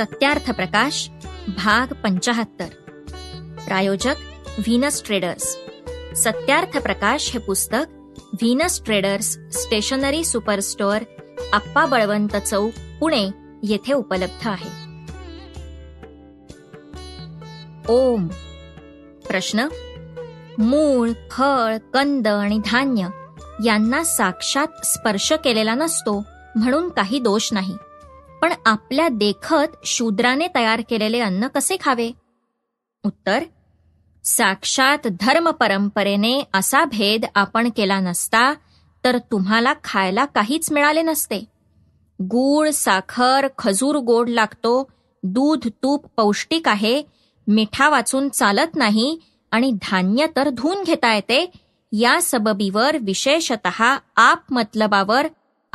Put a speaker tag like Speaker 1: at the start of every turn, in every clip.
Speaker 1: सत्यार्थ प्रकाश भाग पंचाहत्तर प्रायोजक व्हीनस ट्रेडर्स सत्यार्थ प्रकाश हे पुस्तक Venus Traders stationery superstore Appa Balwant Chowk Pune येथे उपलब्ध आहे ओम प्रश्न मूळ फळ कंद आणि धान्य यांना साक्षात स्पर्श केलेला नसतो म्हणून काही दोष नाही पण आपल्या देखत शूद्राने तयार केलेले अन्न कसे खावे उत्तर साक्षात धर्म परंपरेने असा भेद आपण केला नसता तर तुम्हाला खायला काहीच मिळाले नसते गूळ साखर खजूर गोड लागतो दूध तूप पौष्टिक आहे मिठा वाचून चालत नाही आणि धान्य तर धुवून घेता येते या सबबीवर विशेषत आप मतलबावर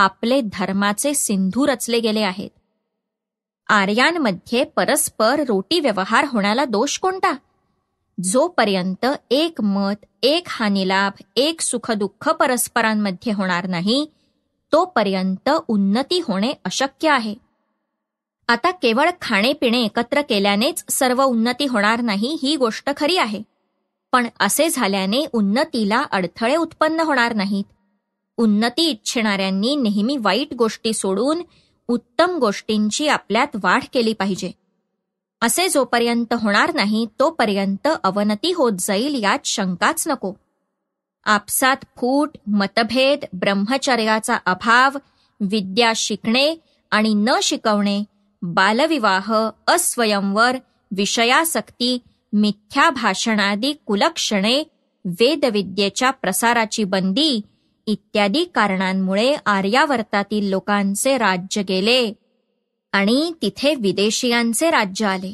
Speaker 1: आपले धर्माचे सिंधू रचले गेले आहेत आर्यांमध्ये परस्पर रोटी व्यवहार होण्याला दोष कोणता जोपर्यंत एक मत एक हानिलाभ एक सुखदुःख परस्परांमध्ये होणार नाही तोपर्यंत उन्नती होणे अशक्य आहे आता केवळ खाणेपिणे एकत्र केल्यानेच सर्व उन्नती होणार नाही ही गोष्ट खरी आहे पण असे झाल्याने उन्नतीला अडथळे उत्पन्न होणार नाहीत उन्नती इच्छिणाऱ्यांनी नेहमी वाईट गोष्टी सोडून उत्तम गोष्टींची आपल्यात वाढ केली पाहिजे असे जोपर्यंत होणार नाही तोपर्यंत अवनती होत जाईल यात शंकाच नको आपसात फूट मतभेद ब्रह्मचर्याचा अभाव विद्या शिकणे आणि न शिकवणे बालविवाह अस्वयंवर विषयासक्ती मिथ्या भाषणादी कुलक्षणे वेदविद्येच्या प्रसाराची बंदी इत्यादी कारणांमुळे आर्यावर्तातील लोकांचे राज्य गेले आणि तिथे विदेशीयांचे राज्य आले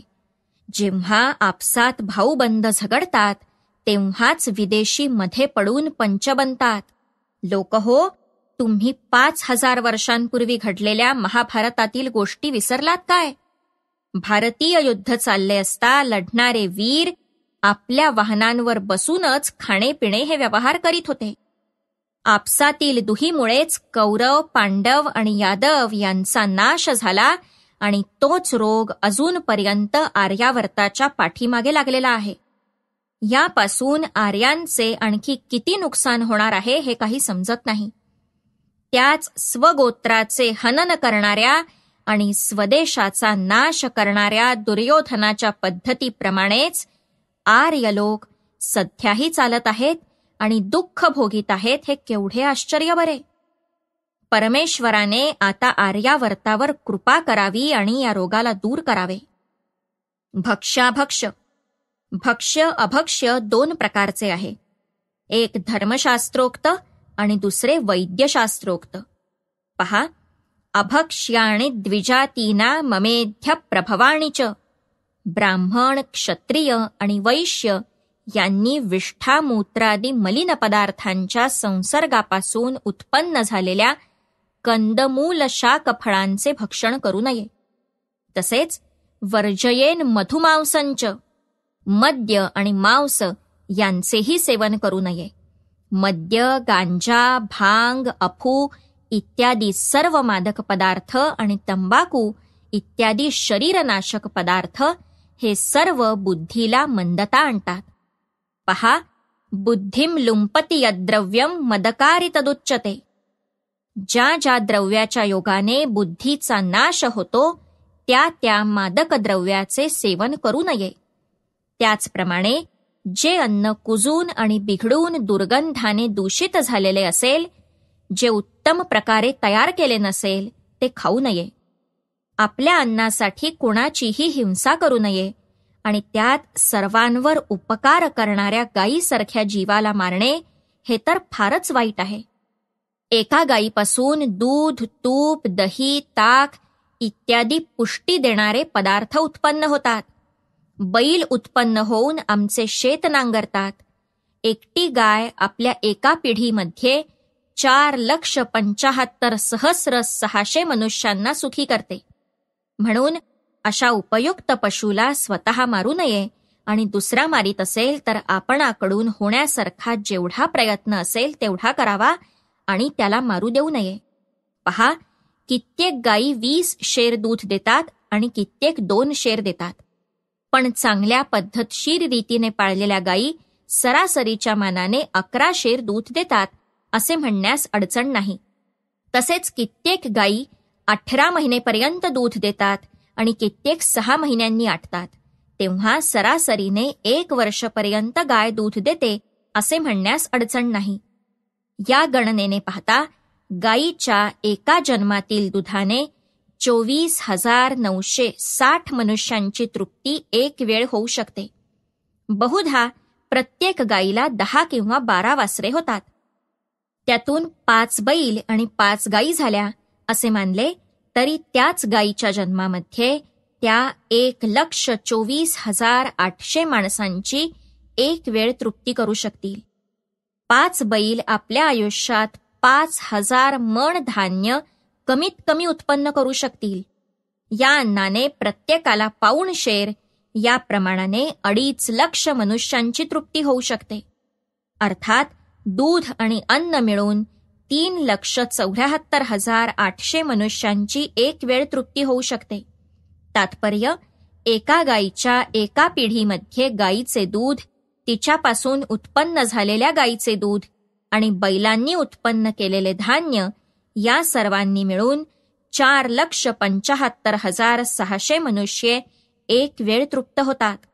Speaker 1: जेव्हा आपसात भाऊबंद झगडतात तेव्हाच विदेशी मध्ये पडून पंच बनतात लोक हो तुम्ही पाच हजार वर्षांपूर्वी घडलेल्या महाभारतातील गोष्टी विसरलात काय भारतीय युद्ध चालले असता लढणारे वीर आपल्या वाहनांवर बसूनच खाणेपिणे हे व्यवहार करीत होते आपसातील दुहीमुळेच कौरव पांडव आणि यादव यांचा नाश झाला आणि तोच रोग अजूनपर्यंत आर्यावर्ताच्या पाठीमागे लागलेला आहे यापासून आर्यांचे आणखी किती नुकसान होणार आहे हे काही समजत नाही त्याच स्वगोत्राचे हनन करणाऱ्या आणि स्वदेशाचा नाश करणाऱ्या दुर्योधनाच्या पद्धतीप्रमाणेच आर्य लोक सध्याही चालत आहेत आणि दुःख भोगीत आहेत हे केवढे आश्चर्य बरे परमेश्वराने आता आर्यावर्तावर कृपा करावी आणि या रोगाला दूर करावे भक्ष्याभक्ष भक्ष्य अभक्ष्य दोन प्रकारचे आहे एक धर्मशास्त्रोक्त आणि दुसरे वैद्यशास्त्रोक्त पहा अभक्ष्याणि द्विजातीना ममेध्य प्रभवाणी च ब्राह्मण क्षत्रिय आणि वैश्य यांनी विष्ठा मूत्रादी मलिन पदार्थांच्या संसर्गापासून उत्पन्न झालेल्या कंदमूल शाक फळांचे भक्षण करू नये तसेच वर्जयेन मधुमांसंच मद्य आणि मांस यांचेही सेवन करू नये मद्य गांजा भांग अफू इत्यादी सर्व मादक पदार्थ आणि तंबाखू इत्यादी शरीरनाशक पदार्थ हे सर्व बुद्धीला मंदता आणतात पहा बुद्धिम लुंपती यद्रव्यम मदकारी तदुच्चते ज्या ज्या द्रव्याच्या योगाने बुद्धीचा नाश होतो त्या त्या मादक द्रव्याचे सेवन करू नये त्याचप्रमाणे जे अन्न कुजून आणि बिघडून दुर्गंधाने दूषित झालेले असेल जे उत्तम प्रकारे तयार केले नसेल ते खाऊ नये आपल्या अन्नासाठी कुणाचीही हिंसा करू नये आणि त्यात सर्वांवर उपकार करणाऱ्या गायीसारख्या जीवाला मारणे हे तर फारच वाईट आहे एका गायीपासून दूध तूप दही ताक इत्यादी पुष्टी देणारे पदार्थ उत्पन्न होतात बैल उत्पन्न होऊन आमचे शेत नांगरतात एकटी गाय आपल्या एका पिढीमध्ये चार लक्ष पंचाहत्तर सहस्र सहाशे मनुष्यांना सुखी करते म्हणून अशा उपयुक्त पशूला स्वतः मारू नये आणि दुसरा मारीत असेल तर आपणाकडून होण्यासारखा जेवढा प्रयत्न असेल तेवढा करावा आणि त्याला मारू देऊ नये पहा कित्येक गायी वीस शेर दूध देतात आणि कित्येक दोन शेर देतात पण चांगल्या पद्धतशीर रीतीने पाळलेल्या गायी सरासरीच्या मानाने अकरा शेर दूध देतात असे म्हणण्यास अडचण नाही तसेच कित्येक गायी अठरा महिनेपर्यंत दूध देतात आणि कित्येक सहा महिन्यांनी आटतात तेव्हा सरासरीने एक वर्षपर्यंत गाय दूध देते असे म्हणण्यास अडचण नाही या गणनेने पाहता गायीच्या एका जन्मातील दुधाने चोवीस हजार नऊशे साठ मनुष्यांची तृप्ती एक वेळ होऊ शकते बहुधा प्रत्येक गायीला दहा किंवा बारा वासरे होतात त्यातून पाच बैल आणि पाच गायी झाल्या असे मानले तरी त्याच गायीच्या जन्मामध्ये त्या एक लक्ष चोवीस हजार आठशे माणसांची एक वेळ तृप्ती करू शकतील पाच बैल आपल्या आयुष्यात पाच हजार मण धान्य कमीत कमी उत्पन्न करू शकतील या अन्नाने प्रत्येकाला पाऊण शेर या प्रमाणाने अडीच लक्ष मनुष्यांची तृप्ती होऊ शकते अर्थात दूध आणि अन्न मिळून तीन लक्ष चौऱ्याहत्तर हजार आठशे मनुष्यांची एक वेळ तृप्ती होऊ शकते तात्पर्य एका गायीच्या एका पिढीमध्ये गायीचे दूध तिच्यापासून उत्पन्न झालेल्या गायीचे दूध आणि बैलांनी उत्पन्न केलेले धान्य या सर्वांनी मिळून चार लक्ष पंचाहत्तर हजार सहाशे मनुष्ये एक वेळ तृप्त होतात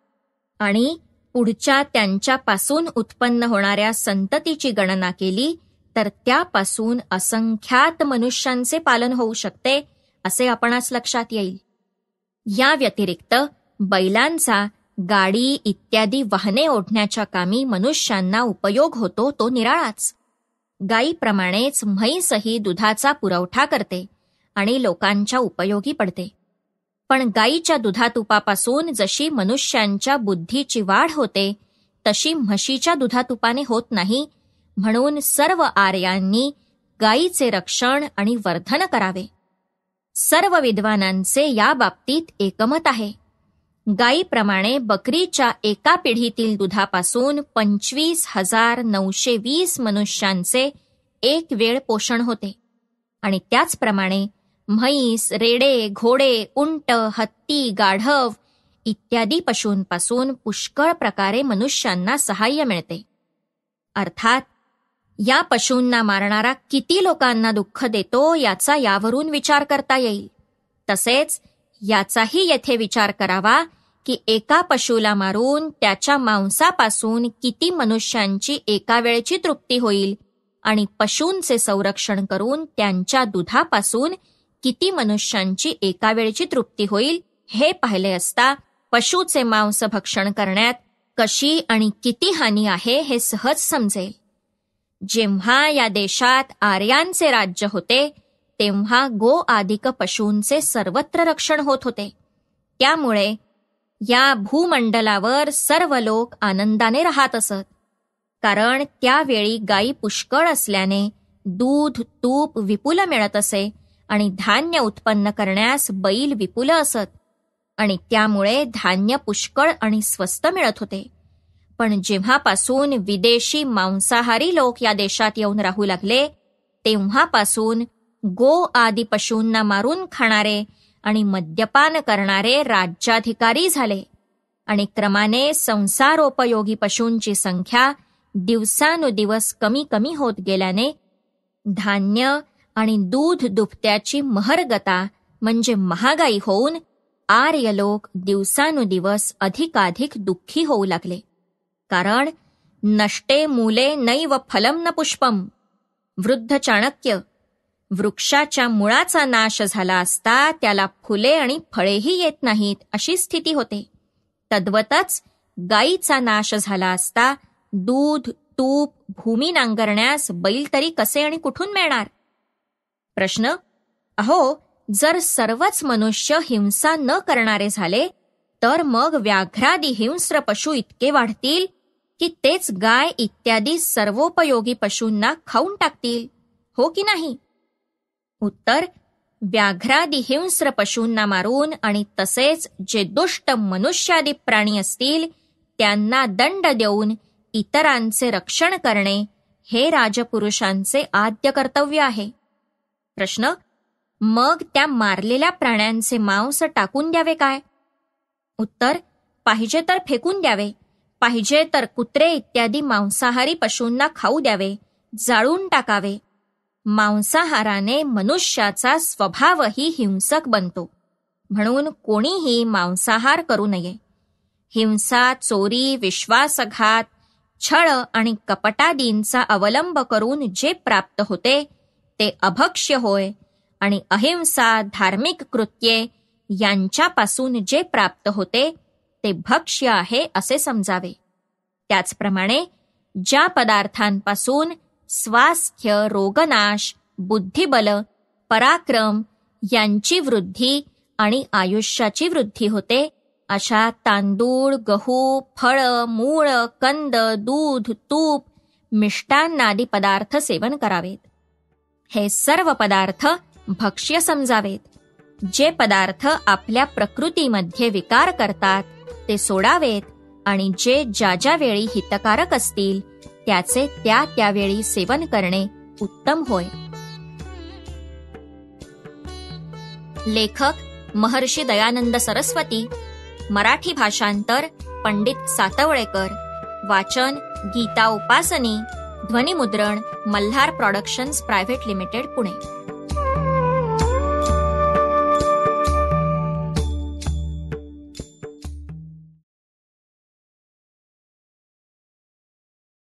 Speaker 1: आणि पुढच्या त्यांच्यापासून उत्पन्न होणाऱ्या संततीची गणना केली तर त्यापासून असंख्यात मनुष्यांचे पालन होऊ शकते असे आपणास लक्षात येईल या व्यतिरिक्त बैलांचा गाडी इत्यादी वाहने ओढण्याच्या कामी मनुष्यांना उपयोग होतो तो निराळाच गायीप्रमाणेच म्हैसही दुधाचा पुरवठा करते आणि लोकांच्या उपयोगी पडते पण गायीच्या दुधातुपापासून जशी मनुष्यांच्या बुद्धीची वाढ होते तशी म्हशीच्या दुधातुपाने होत नाही म्हणून सर्व आर्यांनी गायीचे रक्षण आणि वर्धन करावे सर्व विद्वानांचे या बाबतीत एकमत आहे गायीप्रमाणे बकरीच्या एका पिढीतील दुधापासून पंचवीस हजार नऊशे वीस मनुष्यांचे एक वेळ पोषण होते आणि त्याचप्रमाणे म्हैस रेडे घोडे उंट हत्ती गाढव इत्यादी पशूंपासून पुष्कळ प्रकारे मनुष्यांना सहाय्य मिळते अर्थात या पशूंना मारणारा किती लोकांना दुःख देतो याचा यावरून विचार करता येईल तसेच याचाही येथे विचार करावा की एका पशूला मारून त्याच्या मांसापासून किती मनुष्यांची एका वेळची तृप्ती होईल आणि पशूंचे संरक्षण करून त्यांच्या दुधापासून किती मनुष्यांची एका वेळची तृप्ती होईल हे पाहिले असता पशूचे मांस भक्षण करण्यात कशी आणि किती हानी आहे हे सहज समजेल जेव्हा या देशात आर्यांचे राज्य होते तेव्हा गो आदिक पशूंचे सर्वत्र रक्षण होत होते त्यामुळे या भूमंडलावर सर्व लोक आनंदाने राहत असत कारण त्यावेळी गायी पुष्कळ असल्याने दूध तूप विपुल मिळत असे आणि धान्य उत्पन्न करण्यास बैल विपुल असत आणि त्यामुळे धान्य पुष्कळ आणि स्वस्त मिळत होते पण जेव्हापासून विदेशी मांसाहारी लोक या देशात येऊन राहू लागले तेव्हापासून गो आदी पशूंना मारून खाणारे आणि मद्यपान करणारे राज्याधिकारी झाले आणि क्रमाने संसारोपयोगी पशूंची संख्या दिवसानुदिवस कमी कमी होत गेल्याने धान्य आणि दूध दुभत्याची महरगता म्हणजे महागाई होऊन आर्य लोक दिवसानुदिवस अधिकाधिक दुःखी होऊ लागले कारण नष्टे मूले नैव फलम न पुष्पम वृद्ध चाणक्य वृक्षाच्या मुळाचा नाश झाला असता त्याला फुले आणि फळेही येत नाहीत अशी स्थिती होते तद्वतच गायीचा नाश झाला असता दूध तूप भूमी नांगरण्यास बैल तरी कसे आणि कुठून मिळणार प्रश्न अहो जर सर्वच मनुष्य हिंसा न करणारे झाले तर मग व्याघ्रादी हिंस्र पशु इतके वाढतील की तेच गाय इत्यादी सर्वोपयोगी पशूंना खाऊन टाकतील हो की नाही उत्तर व्याघ्रादी हिंस्र पशूंना मारून आणि तसेच जे दुष्ट मनुष्यादी प्राणी असतील त्यांना दंड देऊन इतरांचे रक्षण करणे हे राजपुरुषांचे आद्य कर्तव्य आहे प्रश्न मग त्या मारलेल्या प्राण्यांचे मांस टाकून द्यावे काय उत्तर पाहिजे तर फेकून द्यावे पाहिजे तर कुत्रे इत्यादी मांसाहारी पशूंना खाऊ द्यावे जाळून टाकावे मांसाहाराने मनुष्याचा स्वभावही हिंसक बनतो म्हणून कोणीही मांसाहार करू नये हिंसा चोरी विश्वासघात छळ आणि कपटादींचा अवलंब करून जे प्राप्त होते ते अभक्ष्य होय आणि अहिंसा धार्मिक कृत्ये यांच्यापासून जे प्राप्त होते ते भक्ष्य आहे असे समजावे त्याचप्रमाणे ज्या पदार्थांपासून स्वास्थ्य रोगनाश बुद्धिबल पराक्रम यांची वृद्धी आणि आयुष्याची वृद्धी होते अशा तांदूळ गहू फळ मूळ कंद दूध तूप मिष्टान्नादी पदार्थ सेवन करावेत हे सर्व पदार्थ भक्ष्य समजावेत जे पदार्थ आपल्या प्रकृतीमध्ये विकार करतात ते सोडावेत आणि जे ज्या ज्या वेळी हितकारक असतील त्याचे त्या त्यावेळी सेवन करणे उत्तम होय लेखक महर्षी दयानंद सरस्वती मराठी भाषांतर पंडित सातवळेकर वाचन गीता उपासनी ध्वनिमुद्रण Malhar productions private limited Pune